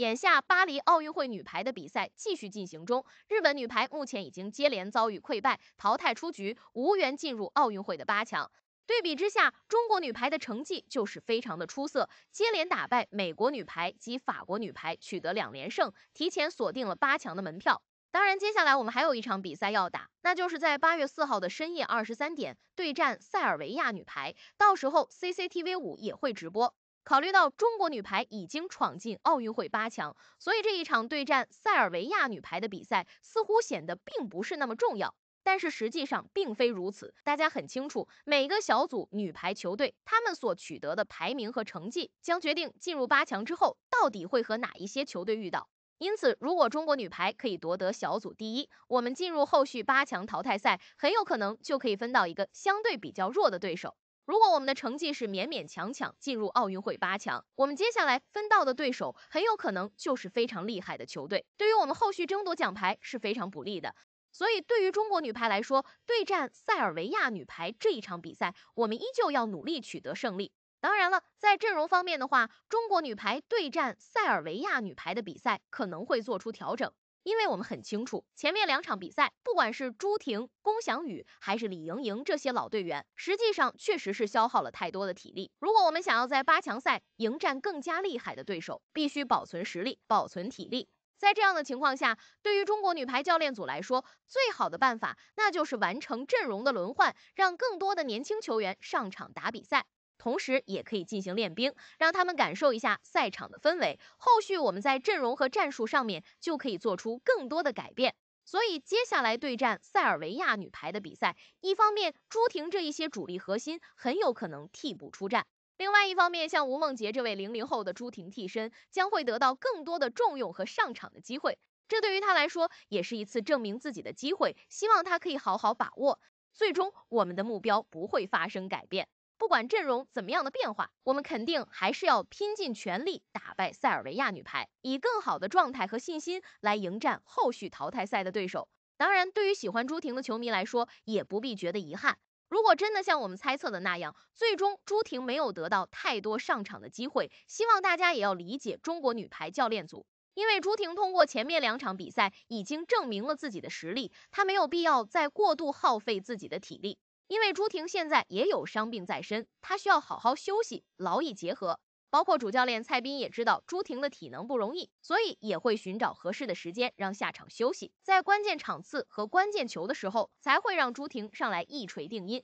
眼下巴黎奥运会女排的比赛继续进行中，日本女排目前已经接连遭遇溃败，淘汰出局，无缘进入奥运会的八强。对比之下，中国女排的成绩就是非常的出色，接连打败美国女排及法国女排，取得两连胜，提前锁定了八强的门票。当然，接下来我们还有一场比赛要打，那就是在八月四号的深夜二十三点对战塞尔维亚女排，到时候 CCTV 五也会直播。考虑到中国女排已经闯进奥运会八强，所以这一场对战塞尔维亚女排的比赛似乎显得并不是那么重要。但是实际上并非如此，大家很清楚，每个小组女排球队他们所取得的排名和成绩将决定进入八强之后到底会和哪一些球队遇到。因此，如果中国女排可以夺得小组第一，我们进入后续八强淘汰赛很有可能就可以分到一个相对比较弱的对手。如果我们的成绩是勉勉强强进入奥运会八强，我们接下来分到的对手很有可能就是非常厉害的球队，对于我们后续争夺奖牌是非常不利的。所以，对于中国女排来说，对战塞尔维亚女排这一场比赛，我们依旧要努力取得胜利。当然了，在阵容方面的话，中国女排对战塞尔维亚女排的比赛可能会做出调整。因为我们很清楚，前面两场比赛，不管是朱婷、龚翔宇，还是李盈莹这些老队员，实际上确实是消耗了太多的体力。如果我们想要在八强赛迎战更加厉害的对手，必须保存实力，保存体力。在这样的情况下，对于中国女排教练组来说，最好的办法那就是完成阵容的轮换，让更多的年轻球员上场打比赛。同时也可以进行练兵，让他们感受一下赛场的氛围。后续我们在阵容和战术上面就可以做出更多的改变。所以接下来对战塞尔维亚女排的比赛，一方面朱婷这一些主力核心很有可能替补出战，另外一方面像吴梦洁这位零零后的朱婷替身将会得到更多的重用和上场的机会。这对于他来说也是一次证明自己的机会，希望他可以好好把握。最终我们的目标不会发生改变。不管阵容怎么样的变化，我们肯定还是要拼尽全力打败塞尔维亚女排，以更好的状态和信心来迎战后续淘汰赛的对手。当然，对于喜欢朱婷的球迷来说，也不必觉得遗憾。如果真的像我们猜测的那样，最终朱婷没有得到太多上场的机会，希望大家也要理解中国女排教练组，因为朱婷通过前面两场比赛已经证明了自己的实力，她没有必要再过度耗费自己的体力。因为朱婷现在也有伤病在身，她需要好好休息，劳逸结合。包括主教练蔡斌也知道朱婷的体能不容易，所以也会寻找合适的时间让下场休息，在关键场次和关键球的时候才会让朱婷上来一锤定音。